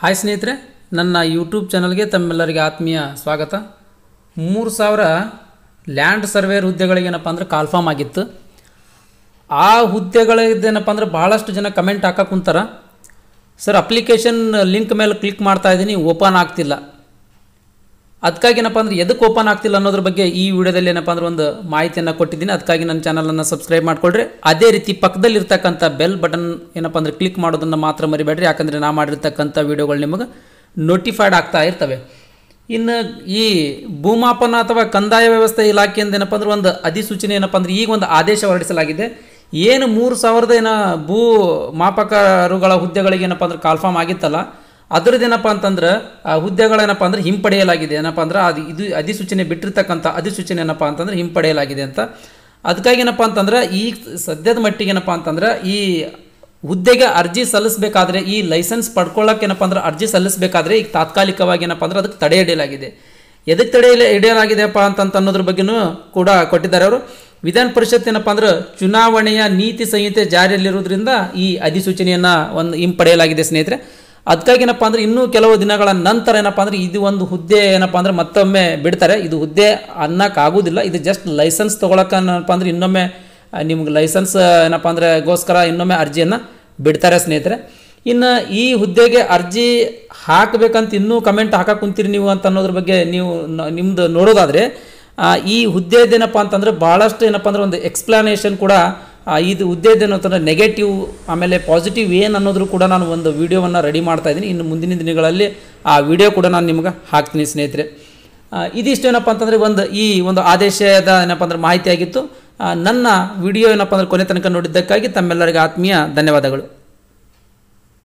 hi ಸ್ನೇಹಿತರೆ ನನ್ನ YouTube ಚಾನಲ್ಗೆ ತಮ್ಮೆಲ್ಲರಿಗೆ ಆತ್ಮೀಯ ಸ್ವಾಗತ ಮೂರು ಸಾವಿರ ಲ್ಯಾಂಡ್ ಸರ್ವೇರ್ ಹುದ್ದೆಗಳಿಗೇನಪ್ಪ ಅಂದ್ರೆ ಕಾಲ್ಫಾಮ್ ಆಗಿತ್ತು ಆ ಹುದ್ದೆಗಳಿದ್ದೇನಪ್ಪ ಅಂದ್ರೆ ಭಾಳಷ್ಟು ಜನ ಕಮೆಂಟ್ ಹಾಕಕ್ಕೆ ಕುಂತಾರ ಸರ್ ಅಪ್ಲಿಕೇಶನ್ ಲಿಂಕ್ ಮೇಲೆ ಕ್ಲಿಕ್ ಮಾಡ್ತಾ ಇದ್ದೀನಿ ಓಪನ್ ಆಗ್ತಿಲ್ಲ ಅದಕ್ಕಾಗಿ ಏನಪ್ಪ ಅಂದ್ರೆ ಎದಕ್ಕೆ ಓಪನ್ ಆಗ್ತಿಲ್ಲ ಅನ್ನೋದ್ರ ಬಗ್ಗೆ ಈ ವಿಡಿಯೋದಲ್ಲಿ ಏನಪ್ಪ ಅಂದ್ರೆ ಒಂದು ಮಾಹಿತಿಯನ್ನು ಕೊಟ್ಟಿದ್ದೀನಿ ಅದಕ್ಕಾಗಿ ನನ್ನ ಚಾನಲನ್ನು ಸಬ್ಸ್ಕ್ರೈಬ್ ಮಾಡ್ಕೊಳ್ರಿ ಅದೇ ರೀತಿ ಪಕ್ಕದಲ್ಲಿ ಬೆಲ್ ಬಟನ್ ಏನಪ್ಪ ಅಂದ್ರೆ ಕ್ಲಿಕ್ ಮಾಡೋದನ್ನು ಮಾತ್ರ ಮರಿಬೇಡ್ರಿ ಯಾಕಂದರೆ ನಾ ಮಾಡಿರ್ತಕ್ಕಂಥ ವಿಡಿಯೋಗಳು ನಿಮಗೆ ನೋಟಿಫೈಡ್ ಆಗ್ತಾ ಇರ್ತವೆ ಇನ್ನು ಈ ಭೂಮಾಪನ ಅಥವಾ ಕಂದಾಯ ವ್ಯವಸ್ಥೆ ಇಲಾಖೆಯಿಂದ ಏನಪ್ಪ ಅಂದ್ರೆ ಒಂದು ಅಧಿಸೂಚನೆ ಏನಪ್ಪ ಅಂದ್ರೆ ಈಗ ಒಂದು ಆದೇಶ ಹೊರಡಿಸಲಾಗಿದೆ ಏನು ಮೂರು ಸಾವಿರದ ಏನೋ ಭೂ ಮಾಪಕರುಗಳ ಹುದ್ದೆಗಳಿಗೆ ಏನಪ್ಪ ಅಂದ್ರೆ ಕಾಲ್ಫಾರ್ಮ್ ಆಗಿತ್ತಲ್ಲ ಅದರದ್ದೇನಪ್ಪ ಅಂತಂದ್ರೆ ಆ ಹುದ್ದೆಗಳೇನಪ್ಪ ಅಂದ್ರೆ ಹಿಂಪಡೆಯಲಾಗಿದೆ ಏನಪ್ಪ ಅಂದ್ರೆ ಅದು ಇದು ಅಧಿಸೂಚನೆ ಬಿಟ್ಟಿರ್ತಕ್ಕಂಥ ಅಧಿಸೂಚನೆ ಏನಪ್ಪ ಅಂತಂದ್ರೆ ಹಿಂಪಡೆಯಲಾಗಿದೆ ಅಂತ ಅದಕ್ಕಾಗಿ ಏನಪ್ಪ ಅಂತಂದ್ರೆ ಈ ಸದ್ಯದ ಮಟ್ಟಿಗೆ ಏನಪ್ಪ ಅಂತಂದ್ರೆ ಈ ಹುದ್ದೆಗೆ ಅರ್ಜಿ ಸಲ್ಲಿಸಬೇಕಾದ್ರೆ ಈ ಲೈಸೆನ್ಸ್ ಪಡ್ಕೊಳ್ಳೋಕೆ ಏನಪ್ಪ ಅಂದ್ರೆ ಅರ್ಜಿ ಸಲ್ಲಿಸಬೇಕಾದ್ರೆ ಈಗ ತಾತ್ಕಾಲಿಕವಾಗಿ ಏನಪ್ಪ ಅಂದ್ರೆ ಅದಕ್ಕೆ ತಡೆ ಹಿಡಿಯಲಾಗಿದೆ ಎದಕ್ಕೆ ತಡೆ ಹಿಡಿಯಲಾಗಿದೆಯಪ್ಪ ಅಂತ ಅನ್ನೋದ್ರ ಬಗ್ಗೆನೂ ಕೂಡ ಕೊಟ್ಟಿದ್ದಾರೆ ಅವರು ವಿಧಾನ ಪರಿಷತ್ ಏನಪ್ಪ ಅಂದ್ರೆ ಚುನಾವಣೆಯ ನೀತಿ ಸಂಹಿತೆ ಜಾರಿಯಲ್ಲಿರೋದ್ರಿಂದ ಈ ಅಧಿಸೂಚನೆಯನ್ನ ಒಂದು ಹಿಂಪಡೆಯಲಾಗಿದೆ ಸ್ನೇಹಿತರೆ ಅದಕ್ಕಾಗಿ ಏನಪ್ಪ ಅಂದರೆ ಇನ್ನೂ ಕೆಲವು ದಿನಗಳ ನಂತರ ಏನಪ್ಪ ಅಂದರೆ ಇದು ಒಂದು ಹುದ್ದೆ ಏನಪ್ಪ ಅಂದರೆ ಮತ್ತೊಮ್ಮೆ ಬಿಡ್ತಾರೆ ಇದು ಹುದ್ದೆ ಅನ್ನೋಕ್ಕಾಗೋದಿಲ್ಲ ಇದು ಜಸ್ಟ್ ಲೈಸೆನ್ಸ್ ತೊಗೊಳಕ್ಕೆ ಏನಪ್ಪ ಅಂದರೆ ಇನ್ನೊಮ್ಮೆ ನಿಮ್ಗೆ ಲೈಸೆನ್ಸ್ ಏನಪ್ಪ ಅಂದರೆ ಗೋಸ್ಕರ ಇನ್ನೊಮ್ಮೆ ಅರ್ಜಿಯನ್ನು ಬಿಡ್ತಾರೆ ಸ್ನೇಹಿತರೆ ಇನ್ನು ಈ ಹುದ್ದೆಗೆ ಅರ್ಜಿ ಹಾಕಬೇಕಂತ ಇನ್ನೂ ಕಮೆಂಟ್ ಹಾಕಕ್ಕೆ ಕುಂತೀರಿ ನೀವು ಅಂತ ಅನ್ನೋದ್ರ ಬಗ್ಗೆ ನೀವು ನಿಮ್ಮದು ನೋಡೋದಾದರೆ ಈ ಹುದ್ದೆದೇನಪ್ಪ ಅಂತಂದರೆ ಭಾಳಷ್ಟು ಏನಪ್ಪ ಅಂದರೆ ಒಂದು ಎಕ್ಸ್ಪ್ಲಾನೇಷನ್ ಕೂಡ ಇದು ಉದ್ದೇದೇನೋ ಅಂತಂದರೆ ನೆಗೆಟಿವ್ ಆಮೇಲೆ ಪಾಸಿಟಿವ್ ಏನು ಅನ್ನೋದ್ರೂ ಕೂಡ ನಾನು ಒಂದು ವೀಡಿಯೋವನ್ನು ರೆಡಿ ಮಾಡ್ತಾ ಇದ್ದೀನಿ ಇನ್ನು ಮುಂದಿನ ದಿನಗಳಲ್ಲಿ ಆ ವಿಡಿಯೋ ಕೂಡ ನಾನು ನಿಮ್ಗೆ ಹಾಕ್ತೀನಿ ಸ್ನೇಹಿತರೆ ಇದಿಷ್ಟು ಏನಪ್ಪ ಅಂತಂದರೆ ಒಂದು ಈ ಒಂದು ಆದೇಶದ ಏನಪ್ಪ ಅಂದರೆ ಮಾಹಿತಿ ಆಗಿತ್ತು ನನ್ನ ವಿಡಿಯೋ ಏನಪ್ಪ ಅಂದರೆ ಕೊನೆ ತನಕ ನೋಡಿದ್ದಕ್ಕಾಗಿ ತಮ್ಮೆಲ್ಲರಿಗೂ ಆತ್ಮೀಯ ಧನ್ಯವಾದಗಳು